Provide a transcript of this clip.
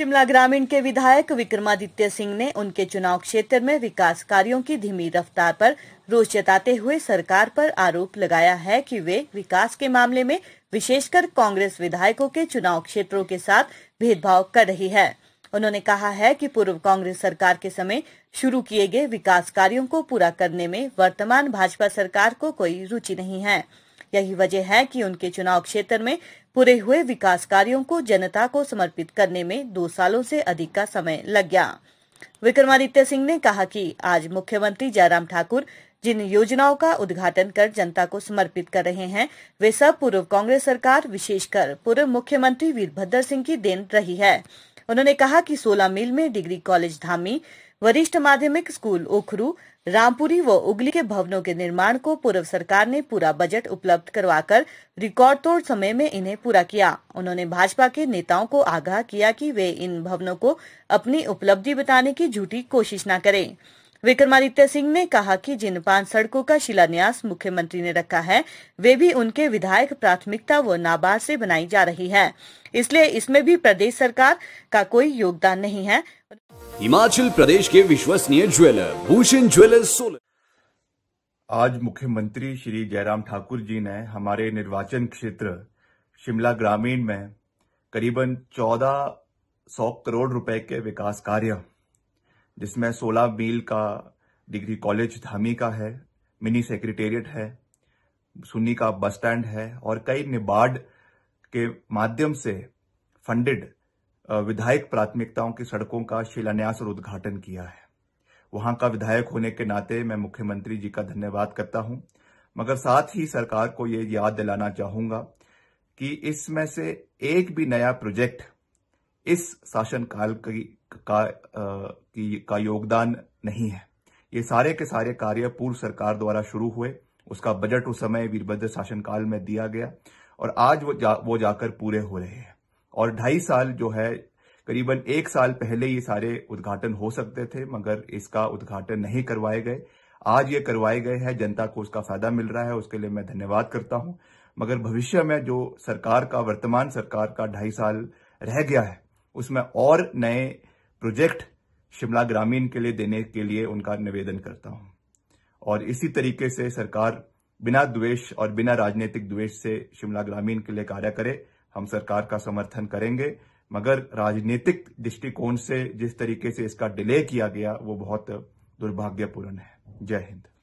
शिमला ग्रामीण के विधायक विक्रमादित्य सिंह ने उनके चुनाव क्षेत्र में विकास कार्यों की धीमी रफ्तार पर रोष जताते हुए सरकार पर आरोप लगाया है कि वे विकास के मामले में विशेषकर कांग्रेस विधायकों के चुनाव क्षेत्रों के साथ भेदभाव कर रही है उन्होंने कहा है कि पूर्व कांग्रेस सरकार के समय शुरू किए गए विकास कार्यों को पूरा करने में वर्तमान भाजपा सरकार को कोई रुचि नहीं है यही वजह है कि उनके चुनाव क्षेत्र में पूरे हुए विकास कार्यों को जनता को समर्पित करने में दो सालों से अधिक का समय लग गया विक्रमादित्य सिंह ने कहा कि आज मुख्यमंत्री जयराम ठाकुर जिन योजनाओं का उद्घाटन कर जनता को समर्पित कर रहे हैं वे सब पूर्व कांग्रेस सरकार विशेषकर पूर्व मुख्यमंत्री वीरभद्र सिंह की देन रही है उन्होंने कहा कि 16 मील में डिग्री कॉलेज धामी वरिष्ठ माध्यमिक स्कूल उखरू रामपुरी व उगली के भवनों के निर्माण को पूर्व सरकार ने पूरा बजट उपलब्ध करवाकर रिकॉर्ड तोड़ समय में इन्हें पूरा किया उन्होंने भाजपा के नेताओं को आगाह किया कि वे इन भवनों को अपनी उपलब्धि बताने की झूठी कोशिश न करें विक्रमादित्य सिंह ने कहा कि जिन पांच सड़कों का शिलान्यास मुख्यमंत्री ने रखा है वे भी उनके विधायक प्राथमिकता व नाबार्ड से बनाई जा रही है इसलिए इसमें भी प्रदेश सरकार का कोई योगदान नहीं है हिमाचल प्रदेश के विश्वसनीय ज्वेलर भूषण ज्वेलर सोलर आज मुख्यमंत्री श्री जयराम ठाकुर जी ने हमारे निर्वाचन क्षेत्र शिमला ग्रामीण में करीबन चौदह सौ करोड़ रुपए के विकास कार्य जिसमें सोलह मील का डिग्री कॉलेज धामी का है मिनी सेक्रेटेरिएट है सुन्नी का बस स्टैंड है और कई निबार्ड के माध्यम से फंडेड विधायक प्राथमिकताओं की सड़कों का शिलान्यास और उद्घाटन किया है वहां का विधायक होने के नाते मैं मुख्यमंत्री जी का धन्यवाद करता हूं मगर साथ ही सरकार को ये याद दिलाना चाहूंगा कि इसमें से एक भी नया प्रोजेक्ट इस शासनकाल की का, आ, की का योगदान नहीं है ये सारे के सारे कार्य पूर्व सरकार द्वारा शुरू हुए उसका बजट उस समय वीरभद्र शासनकाल में दिया गया और आज वो जा, वो जाकर पूरे हो रहे हैं और ढाई साल जो है करीबन एक साल पहले ये सारे उद्घाटन हो सकते थे मगर इसका उद्घाटन नहीं करवाए गए आज ये करवाए गए हैं जनता को उसका फायदा मिल रहा है उसके लिए मैं धन्यवाद करता हूं मगर भविष्य में जो सरकार का वर्तमान सरकार का ढाई साल रह गया है उसमें और नए प्रोजेक्ट शिमला ग्रामीण के लिए देने के लिए उनका निवेदन करता हूं और इसी तरीके से सरकार बिना द्वेष और बिना राजनीतिक द्वेष से शिमला ग्रामीण के लिए कार्य करे हम सरकार का समर्थन करेंगे मगर राजनीतिक दृष्टिकोण से जिस तरीके से इसका डिले किया गया वो बहुत दुर्भाग्यपूर्ण है जय हिंद